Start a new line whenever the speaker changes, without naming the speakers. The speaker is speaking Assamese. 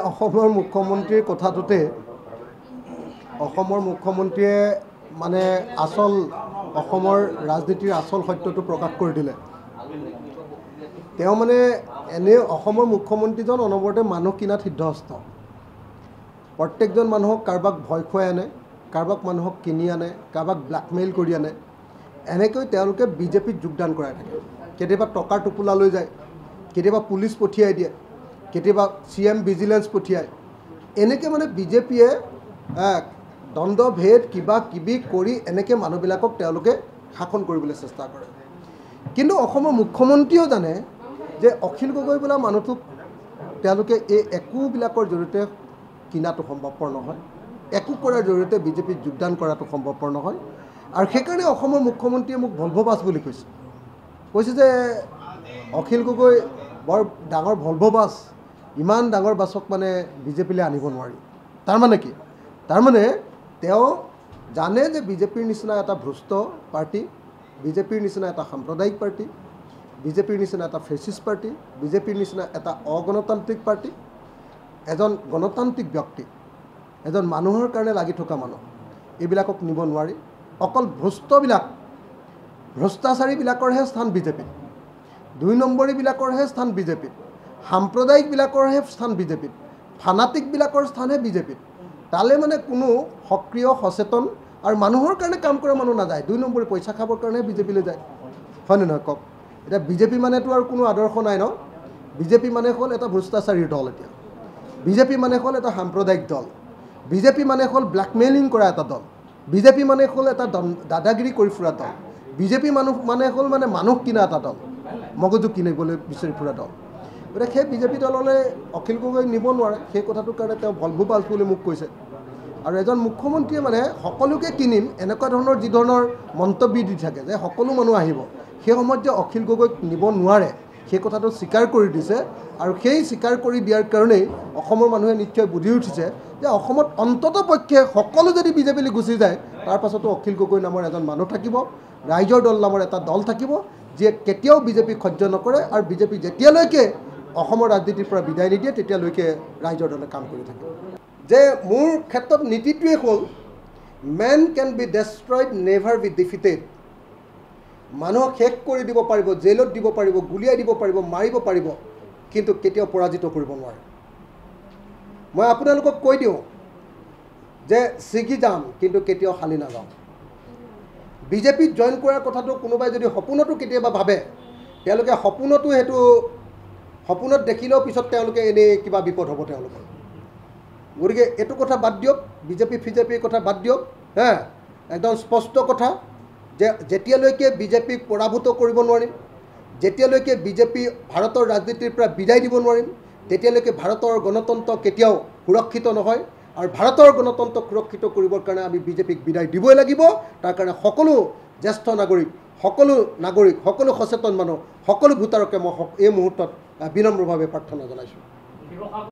অসমৰ মুখ্যমন্ত্ৰীৰ কথাটোতে অসমৰ মুখ্যমন্ত্ৰীয়ে মানে আচল অসমৰ ৰাজনীতিৰ আচল সত্যটো প্ৰকাশ কৰি দিলে তেওঁ মানে এনে অসমৰ মুখ্যমন্ত্ৰীজন অনবৰতে মানুহ কিনাত সিদ্ধহস্ত প্ৰত্যেকজন মানুহক কাৰোবাক ভয় খুৱাই আনে কাৰোবাক মানুহক কিনি আনে কাৰোবাক ব্লেকমেইল কৰি আনে এনেকৈ তেওঁলোকে বিজেপিত যোগদান কৰাই থাকে কেতিয়াবা টকাৰ টোপোলা লৈ যায় কেতিয়াবা পুলিচ পঠিয়াই দিয়ে কেতিয়াবা চি এম ভিজিলেঞ্চ পঠিয়াই এনেকৈ মানে বিজেপিয়ে দণ্ডভেদ কিবা কিবি কৰি এনেকৈ মানুহবিলাকক তেওঁলোকে শাসন কৰিবলৈ চেষ্টা কৰে কিন্তু অসমৰ মুখ্যমন্ত্ৰীয়েও জানে যে অখিল গগৈ বোলা মানুহটোক তেওঁলোকে এই একোবিলাকৰ জৰিয়তে কিনাটো সম্ভৱপৰ নহয় একো কৰাৰ জৰিয়তে বিজেপিত যোগদান কৰাটো সম্ভৱপৰ নহয় আৰু সেইকাৰণে অসমৰ মুখ্যমন্ত্ৰীয়ে মোক ভল্ভবাস বুলি কৈছে কৈছে যে অখিল গগৈ বৰ ডাঙৰ ভল্ভবাস ইমান ডাঙৰ বাছক মানে বিজেপিলৈ আনিব নোৱাৰি তাৰমানে কি তাৰমানে তেওঁ জানে যে বিজেপিৰ নিচিনা এটা ভ্ৰষ্ট পাৰ্টি বিজেপিৰ নিচিনা এটা সাম্প্ৰদায়িক পাৰ্টি বিজেপিৰ নিচিনা এটা ফেচিছ পাৰ্টি বিজেপিৰ নিচিনা এটা অগণতান্ত্ৰিক পাৰ্টি এজন গণতান্ত্ৰিক ব্যক্তি এজন মানুহৰ কাৰণে লাগি থকা মানুহ এইবিলাকক নিব নোৱাৰি অকল ভ্ৰষ্টবিলাক ভ্ৰষ্টাচাৰীবিলাকৰহে স্থান বিজেপিত দুই নম্বৰীবিলাকৰহে স্থান বিজেপিত সাম্প্ৰদায়িকবিলাকৰহে স্থান বিজেপিত ফানাটিকবিলাকৰ স্থানহে বিজেপিত তালৈ মানে কোনো সক্ৰিয় সচেতন আৰু মানুহৰ কাৰণে কাম কৰা মানুহ নাযায় দুই নম্বৰী পইচা খাবৰ কাৰণেহে বিজেপিলৈ যায় হয় নে নহয় কওক এতিয়া বিজেপি মানেতো আৰু কোনো আদৰ্শ নাই ন বিজেপি মানে হ'ল এটা ভ্ৰষ্টাচাৰীৰ দল এতিয়া বিজেপি মানে হ'ল এটা সাম্প্ৰদায়িক দল বিজেপি মানে হ'ল ব্লেকমেইলিং কৰা এটা দল বিজেপি মানে হ'ল এটা দাদাগিৰি কৰি ফুৰা দল বিজেপি মানুহ মানে হ'ল মানে মানুহ কিনা এটা দল মগজু কিনিবলৈ বিচাৰি ফুৰা দল গতিকে সেই বিজেপি দললৈ অখিল গগৈক নিব নোৱাৰে সেই কথাটোৰ কাৰণে তেওঁ ভল্ভু পালছ বুলি মোক কৈছে আৰু এজন মুখ্যমন্ত্ৰীয়ে মানে সকলোকে কিনিম এনেকুৱা ধৰণৰ যি ধৰণৰ মন্তব্য দি থাকে যে সকলো মানুহ আহিব সেই সময়ত যে অখিল গগৈক নিব নোৱাৰে সেই কথাটো স্বীকাৰ কৰি দিছে আৰু সেই স্বীকাৰ কৰি দিয়াৰ কাৰণেই অসমৰ মানুহে নিশ্চয় বুজি উঠিছে যে অসমত অন্তত পক্ষে সকলো যদি বিজেপিলৈ গুচি যায় তাৰ পাছতো অখিল গগৈ নামৰ এজন মানুহ থাকিব ৰাইজৰ দল নামৰ এটা দল থাকিব যিয়ে কেতিয়াও বিজেপিক সহ্য নকৰে আৰু বিজেপি যেতিয়ালৈকে অসমৰ ৰাজনীতিৰ পৰা বিদায় নিদিয়ে তেতিয়ালৈকে ৰাইজৰ দলে কাম কৰি থাকে যে মোৰ ক্ষেত্ৰত নীতিটোৱে হ'ল man can be destroyed never be defeated মানুহক শেষ কৰি দিব পাৰিব জেইলত দিব পাৰিব গুলিয়াই দিব পাৰিব মাৰিব পাৰিব কিন্তু কেতিয়াও পৰাজিত কৰিব নোৱাৰে মই আপোনালোকক কৈ দিওঁ যে ছিগি যাম কিন্তু কেতিয়াও শালি নাযাওঁ বিজেপিত জইন কৰাৰ কথাটো কোনোবাই যদি সপোনতো কেতিয়াবা ভাবে তেওঁলোকে সপোনতো সেইটো সপোনত দেখিলেও পিছত তেওঁলোকে এনেই কিবা বিপদ হ'ব তেওঁলোকৰ গতিকে এইটো কথা বাদ দিয়ক বিজেপি ফিজেপিৰ কথা বাদ দিয়ক হা একদম স্পষ্ট কথা যে যেতিয়ালৈকে বিজেপিক পৰাভূত কৰিব নোৱাৰিম যেতিয়ালৈকে বিজেপি ভাৰতৰ ৰাজনীতিৰ পৰা বিদায় দিব নোৱাৰিম তেতিয়ালৈকে ভাৰতৰ গণতন্ত্ৰ কেতিয়াও সুৰক্ষিত নহয় আৰু ভাৰতৰ গণতন্ত্ৰক সুৰক্ষিত কৰিবৰ কাৰণে আমি বিজেপিক বিদায় দিবই লাগিব তাৰ কাৰণে সকলো জ্যেষ্ঠ নাগৰিক সকলো নাগৰিক সকলো সচেতন মানুহ সকলো ভোটাৰকে মই এই মুহূৰ্তত বিনম্ৰভাৱে প্ৰাৰ্থনা জনাইছোঁ